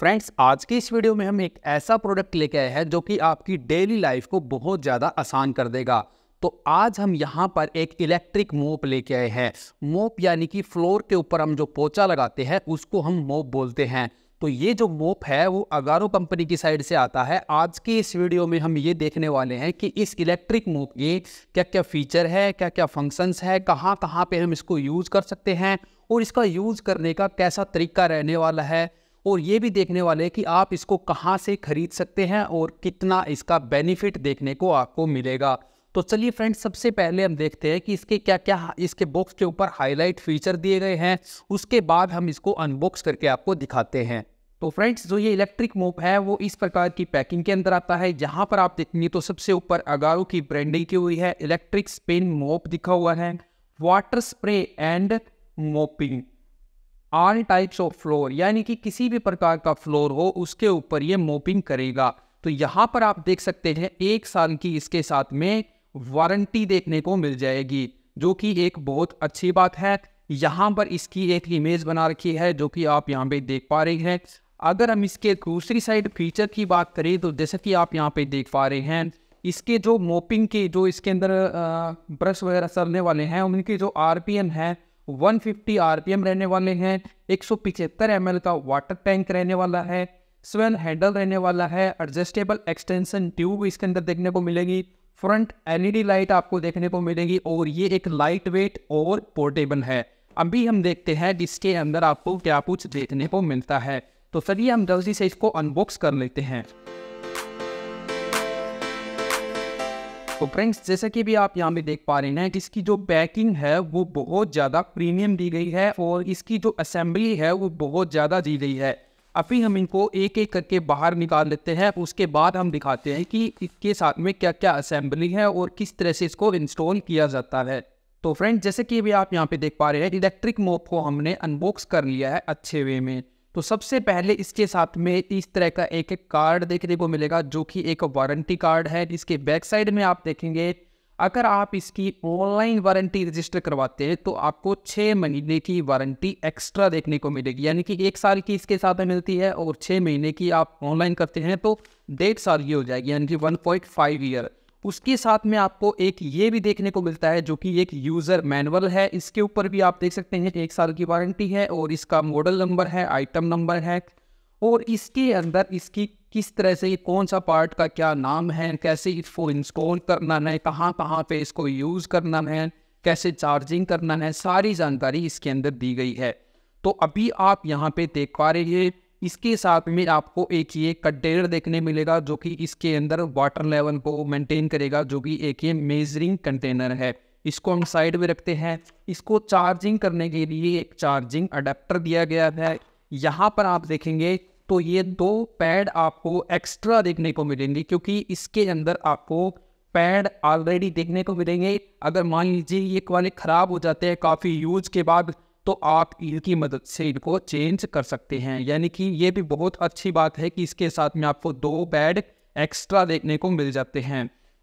friends आज की इस वीडियो में हम एक ऐसा प्रोडक्ट लेके आए हैं जो कि आपकी डेली लाइफ को बहुत ज़्यादा आसान कर देगा तो आज हम यहाँ पर एक इलेक्ट्रिक मोप लेके आए हैं मोप यानी कि फ्लोर के ऊपर हम जो पोचा लगाते हैं उसको हम मोप बोलते हैं तो ये जो मोप है वो अगारो कंपनी की साइड से आता है आज की इस वीडियो में हम ये देखने वाले हैं कि इस इलेक्ट्रिक मोप के क्या क्या फीचर है क्या क्या फंक्शंस है कहाँ कहाँ पे हम इसको यूज़ कर सकते हैं और इसका यूज़ करने का कैसा तरीका रहने वाला है और ये भी देखने वाले हैं कि आप इसको कहाँ से खरीद सकते हैं और कितना इसका बेनिफिट देखने को आपको मिलेगा तो चलिए फ्रेंड्स सबसे पहले हम देखते हैं कि इसके क्या क्या इसके बॉक्स के ऊपर हाईलाइट फीचर दिए गए हैं उसके बाद हम इसको अनबॉक्स करके आपको दिखाते हैं तो फ्रेंड्स जो ये इलेक्ट्रिक मोप है वो इस प्रकार की पैकिंग के अंदर आता है जहाँ पर आप देखेंगे तो सबसे ऊपर अगारो की ब्रांडिंग की हुई है इलेक्ट्रिक स्पिन मोप दिखा हुआ है water spray and mopping all types of floor यानी कि किसी भी प्रकार का फ्लोर हो उसके ऊपर ये मोपिंग करेगा तो यहाँ पर आप देख सकते हैं एक साल की इसके साथ में वारंटी देखने को मिल जाएगी जो कि एक बहुत अच्छी बात है यहाँ पर इसकी एक इमेज बना रखी है जो कि आप यहाँ पे देख पा रहे हैं अगर हम इसके दूसरी साइड फीचर की बात करें तो जैसे कि आप यहाँ पे देख पा रहे हैं इसके जो मोपिंग के जो इसके अंदर ब्रश वगैरह चलने वाले हैं उनके जो आर है 150 आरपीएम रहने वाले हैं एक सौ का वाटर टैंक रहने वाला है स्वेल हैंडल रहने वाला है एडजस्टेबल एक्सटेंशन ट्यूब इसके अंदर देखने को मिलेगी फ्रंट एलईडी लाइट आपको देखने को मिलेगी और ये एक लाइट वेट और पोर्टेबल है अभी हम देखते हैं इसके अंदर आपको क्या कुछ देखने को मिलता है तो चलिए हम जल्दी से इसको अनबॉक्स कर लेते हैं तो फ्रेंड्स जैसा कि भी आप यहाँ पे देख पा रहे हैं इसकी जो पैकिंग है वो बहुत ज़्यादा प्रीमियम दी गई है और इसकी जो असेंबली है वो बहुत ज़्यादा दी गई है अभी हम इनको एक एक करके बाहर निकाल लेते हैं उसके बाद हम दिखाते हैं कि इसके साथ में क्या क्या असेंबली है और किस तरह से इसको इंस्टॉल किया जाता है तो फ्रेंड जैसे कि भी आप यहाँ पे देख पा रहे हैं इलेक्ट्रिक मोप को हमने अनबॉक्स कर लिया है अच्छे वे में तो सबसे पहले इसके साथ में इस तरह का एक एक कार्ड देखने को मिलेगा जो कि एक वारंटी कार्ड है इसके बैक साइड में आप देखेंगे अगर आप इसकी ऑनलाइन वारंटी रजिस्टर करवाते हैं तो आपको छः महीने की वारंटी एक्स्ट्रा देखने को मिलेगी यानी कि एक साल की इसके साथ में मिलती है और छः महीने की आप ऑनलाइन करते हैं तो डेढ़ साल की हो जाएगी यानी कि वन पॉइंट फाइव ईयर उसके साथ में आपको एक ये भी देखने को मिलता है जो कि एक यूज़र मैनुअल है इसके ऊपर भी आप देख सकते हैं एक साल की वारंटी है और इसका मॉडल नंबर है आइटम नंबर है और इसके अंदर इसकी किस तरह से कौन सा पार्ट का क्या नाम है कैसे इसको इंस्टॉल करना है कहाँ कहाँ पे इसको यूज़ करना है कैसे चार्जिंग करना है सारी जानकारी इसके अंदर दी गई है तो अभी आप यहाँ पे देख पा रहे हैं इसके साथ में आपको एक ये कंटेनर देखने मिलेगा जो कि इसके अंदर वाटर लेवल को मेंटेन करेगा जो कि एक ये मेजरिंग कंटेनर है इसको हम साइड में रखते हैं इसको चार्जिंग करने के लिए एक चार्जिंग अडेप्टर दिया गया है यहाँ पर आप देखेंगे तो ये दो पैड आपको एक्स्ट्रा देखने को मिलेंगे क्योंकि इसके अंदर आपको पैड ऑलरेडी देखने को मिलेंगे अगर मान लीजिए ये वाले ख़राब हो जाते हैं काफ़ी यूज के बाद तो आप इनकी मदद से इनको चेंज कर सकते हैं यानी कि ये भी बहुत अच्छी बात है कि इसके साथ में आपको दो बेड एक्स्ट्रा देखने को मिल जाते हैं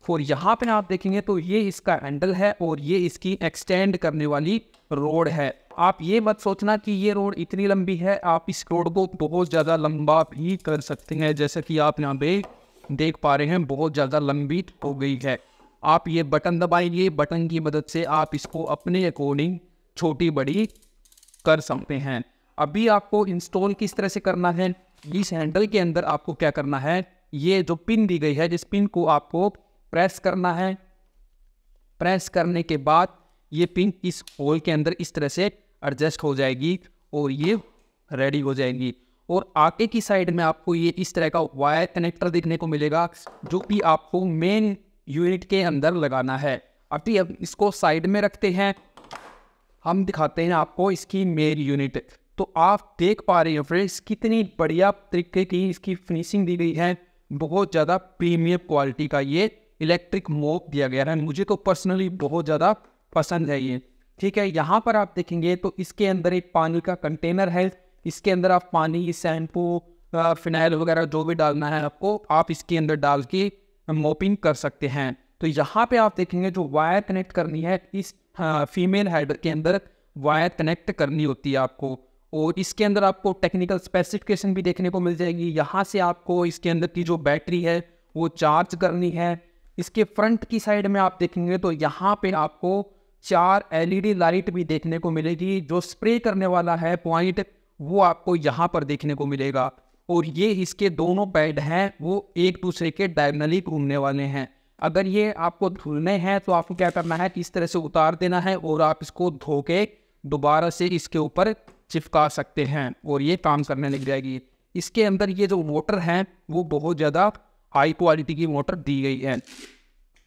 और यहाँ पे आप देखेंगे तो ये इसका हैंडल है और ये इसकी एक्सटेंड करने वाली रोड है आप ये मत सोचना कि ये रोड इतनी लंबी है आप इस रोड को बहुत ज़्यादा लंबा भी कर सकते हैं जैसे कि आप यहाँ पे देख पा रहे हैं बहुत ज़्यादा लंबी हो गई है आप ये बटन दबाएंगे बटन की मदद से आप इसको अपने अकॉर्डिंग छोटी बड़ी कर सकते हैं अभी आपको इंस्टॉल किस तरह से करना है इस हैंडल के अंदर आपको क्या करना है ये जो पिन दी गई है जिस पिन को आपको प्रेस करना है प्रेस करने के बाद ये पिन इस होल के अंदर इस तरह से एडजस्ट हो जाएगी और ये रेडी हो जाएगी और आगे की साइड में आपको ये इस तरह का वायर कनेक्टर देखने को मिलेगा जो कि आपको मेन यूनिट के अंदर लगाना है अभी अब इसको साइड में रखते हैं हम दिखाते हैं आपको इसकी मेल यूनिट तो आप देख पा रहे हो फ्रेंड्स कितनी बढ़िया तरीके की इसकी फिनिशिंग दी गई है बहुत ज़्यादा प्रीमियम क्वालिटी का ये इलेक्ट्रिक मोप दिया गया है मुझे तो पर्सनली बहुत ज़्यादा पसंद है ये ठीक है यहाँ पर आप देखेंगे तो इसके अंदर एक पानी का कंटेनर है इसके अंदर आप पानी शैम्पू फिनाइल वगैरह जो भी डालना है आपको आप इसके अंदर डाल के मोपिंग कर सकते हैं तो यहाँ पे आप देखेंगे जो वायर कनेक्ट करनी है इस फीमेल हाँ, हेड के अंदर वायर कनेक्ट करनी होती है आपको और इसके अंदर आपको टेक्निकल स्पेसिफिकेशन भी देखने को मिल जाएगी यहाँ से आपको इसके अंदर की जो बैटरी है वो चार्ज करनी है इसके फ्रंट की साइड में आप देखेंगे तो यहाँ पे आपको चार एलईडी लाइट भी देखने को मिलेगी जो स्प्रे करने वाला है पॉइंट वो आपको यहाँ पर देखने को मिलेगा और ये इसके दोनों पैड हैं वो एक दूसरे के डायगनली घूमने वाले हैं अगर ये आपको धुलने हैं तो आपको क्या करना है इस तरह से उतार देना है और आप इसको धो के दोबारा से इसके ऊपर चिपका सकते हैं और ये काम करने लग जाएगी इसके अंदर ये जो मोटर है वो बहुत ज़्यादा हाई क्वालिटी की मोटर दी गई है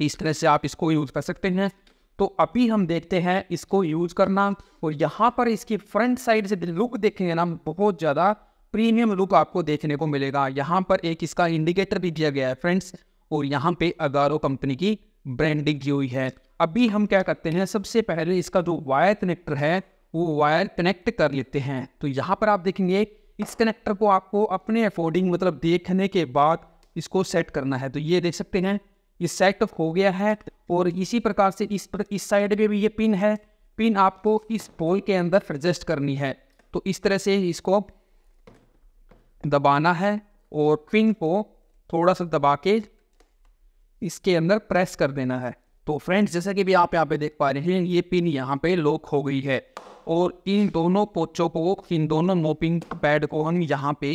इस तरह से आप इसको यूज़ कर सकते हैं तो अभी हम देखते हैं इसको यूज़ करना और यहाँ पर इसकी फ्रंट साइड से लुक देखेंगे ना बहुत ज़्यादा प्रीमियम लुक आपको देखने को मिलेगा यहाँ पर एक इसका इंडिकेटर भी दिया गया है फ्रेंड्स और यहाँ पे अगारो कंपनी की ब्रांडिंग की हुई है अभी हम क्या करते हैं सबसे पहले इसका जो वायर कनेक्टर है वो वायर कनेक्ट कर लेते हैं तो यहाँ पर आप देखेंगे इस कनेक्टर को आपको अपने अफोर्डिंग मतलब देखने के बाद इसको सेट करना है तो ये देख सकते हैं ये सेट हो गया है और इसी प्रकार से इस पर इस साइड पर भी ये पिन है पिन आपको इस पोल के अंदर एडजस्ट करनी है तो इस तरह से इसको दबाना है और पिन को थोड़ा सा दबा के इसके अंदर प्रेस कर देना है तो फ्रेंड्स जैसा कि भी आप यहाँ पे देख पा रहे हैं ये पिन यहाँ पे लॉक हो गई है और इन दोनों पोचों को इन दोनों मोपिंग पैड को हम यहाँ पे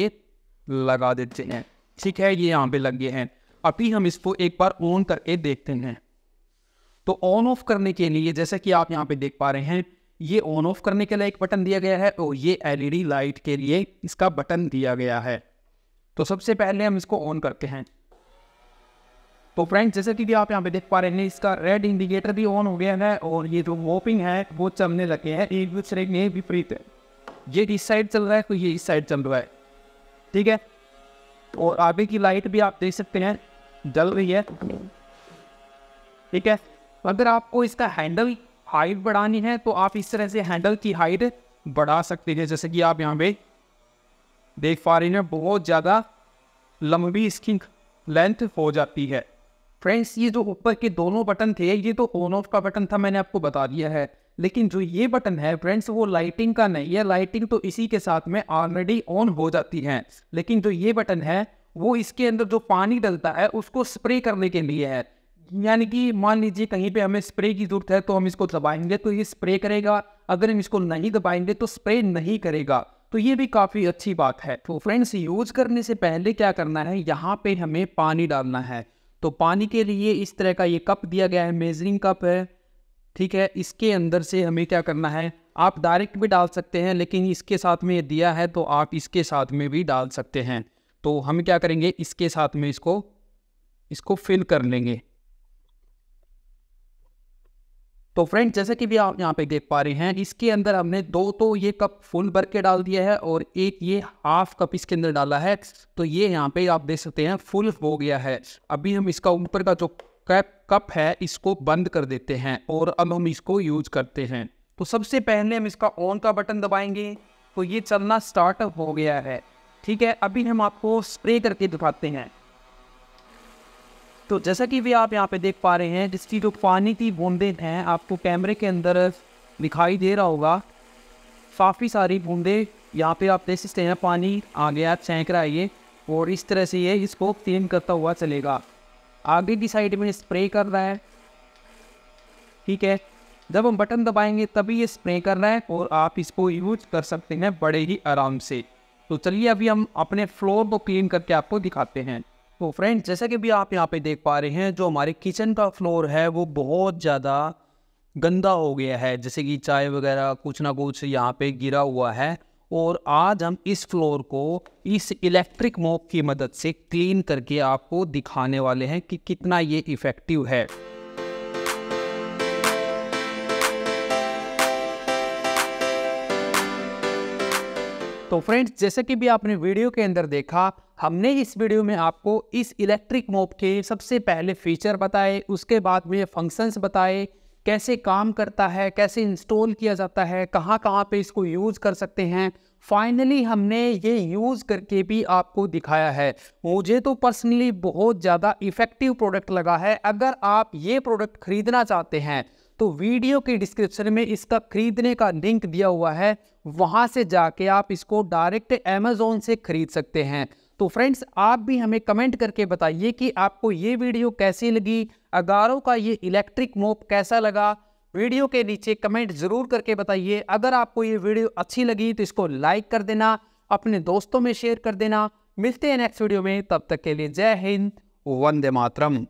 लगा देते हैं ठीक है ये यहाँ पे लग गए हैं अभी हम इसको एक बार ऑन करके देखते हैं तो ऑन ऑफ करने के लिए जैसे कि आप यहाँ पे देख पा रहे हैं ये ऑन ऑफ करने के लिए एक बटन दिया गया है और ये एलईडी लाइट के लिए इसका बटन दिया गया है तो सबसे पहले हम इसको ऑन करते हैं तो फ्रेंड जैसे कि आप यहाँ पे देख पा रहे हैं इसका रेड इंडिकेटर भी ऑन हो गया है और ये जो वोपिंग है वो चलने लगे हैं एक दूसरे के विपरीत है ये इस साइड चल रहा है तो ये इस साइड चल रहा है ठीक है और आगे की लाइट भी आप देख सकते हैं जल रही है ठीक है अगर आपको इसका हैंडल हाइट बढ़ानी है तो आप इस तरह से हैंडल की हाइट बढ़ा सकते हैं जैसे कि आप यहाँ पे देख पा रहे हैं बहुत ज़्यादा लंबी इसकी लेंथ हो जाती है फ्रेंड्स ये जो ऊपर के दोनों बटन थे ये तो ऑन ऑफ का बटन था मैंने आपको बता दिया है लेकिन जो ये बटन है फ्रेंड्स वो लाइटिंग का नहीं है लाइटिंग तो इसी के साथ में ऑलरेडी ऑन हो जाती है लेकिन जो ये बटन है वो इसके अंदर जो पानी डलता है उसको स्प्रे करने के लिए है यानी कि मान लीजिए कहीं पे हमें स्प्रे की ज़रूरत है तो हम इसको दबाएंगे तो ये स्प्रे करेगा अगर हम इसको नहीं दबाएंगे तो स्प्रे नहीं करेगा तो ये भी काफ़ी अच्छी बात है तो फ्रेंड्स यूज करने से पहले क्या करना है यहाँ पे हमें पानी डालना है तो पानी के लिए इस तरह का ये कप दिया गया है मेजरिंग कप है ठीक है इसके अंदर से हमें क्या करना है आप डायरेक्ट भी डाल सकते हैं लेकिन इसके साथ में ये दिया है तो आप इसके साथ में भी डाल सकते हैं तो हम क्या करेंगे इसके साथ में इसको इसको फिल कर लेंगे तो फ्रेंड जैसे कि भी आप यहाँ पे देख पा रहे हैं इसके अंदर हमने दो तो ये कप फुल भर के डाल दिया है और एक ये हाफ कप इसके अंदर डाला है तो ये यहाँ पे आप देख सकते हैं फुल हो गया है अभी हम इसका ऊपर का जो कैप कप है इसको बंद कर देते हैं और अब हम इसको यूज करते हैं तो सबसे पहले हम इसका ऑन का बटन दबाएंगे तो ये चलना स्टार्टअप हो गया है ठीक है अभी हम आपको स्प्रे करके दिखाते हैं तो जैसा कि भी आप यहाँ पे देख पा रहे हैं जिसकी जो पानी की बूंदें हैं आपको कैमरे के अंदर दिखाई दे रहा होगा काफ़ी सारी बूंदें यहाँ पे आप देख सकते हैं पानी आ गया सेंक रहा है ये और इस तरह से ये इसको क्लीन करता हुआ चलेगा आगे की साइड में स्प्रे कर रहा है ठीक है जब हम बटन दबाएंगे तभी ये स्प्रे कर रहा है और आप इसको यूज कर सकते हैं बड़े ही आराम से तो चलिए अभी हम अपने फ्लोर को क्लीन करके आपको दिखाते हैं तो फ्रेंड्स जैसा कि भी आप यहाँ पे देख पा रहे हैं जो हमारे किचन का फ्लोर है वो बहुत ज़्यादा गंदा हो गया है जैसे कि चाय वगैरह कुछ ना कुछ यहाँ पे गिरा हुआ है और आज हम इस फ्लोर को इस इलेक्ट्रिक मोप की मदद से क्लीन करके आपको दिखाने वाले हैं कि कितना ये इफ़ेक्टिव है तो फ्रेंड्स जैसे कि भी आपने वीडियो के अंदर देखा हमने इस वीडियो में आपको इस इलेक्ट्रिक मोप के सबसे पहले फीचर बताए उसके बाद में फंक्शंस बताए कैसे काम करता है कैसे इंस्टॉल किया जाता है कहाँ कहाँ पे इसको यूज़ कर सकते हैं फाइनली हमने ये यूज़ करके भी आपको दिखाया है मुझे तो पर्सनली बहुत ज़्यादा इफ़ेक्टिव प्रोडक्ट लगा है अगर आप ये प्रोडक्ट ख़रीदना चाहते हैं तो वीडियो के डिस्क्रिप्शन में इसका खरीदने का लिंक दिया हुआ है वहाँ से जाके आप इसको डायरेक्ट अमेज़ोन से ख़रीद सकते हैं तो फ्रेंड्स आप भी हमें कमेंट करके बताइए कि आपको ये वीडियो कैसी लगी अगारों का ये इलेक्ट्रिक मोप कैसा लगा वीडियो के नीचे कमेंट ज़रूर करके बताइए अगर आपको ये वीडियो अच्छी लगी तो इसको लाइक कर देना अपने दोस्तों में शेयर कर देना मिलते हैं नेक्स्ट वीडियो में तब तक के लिए जय हिंद वंदे मातरम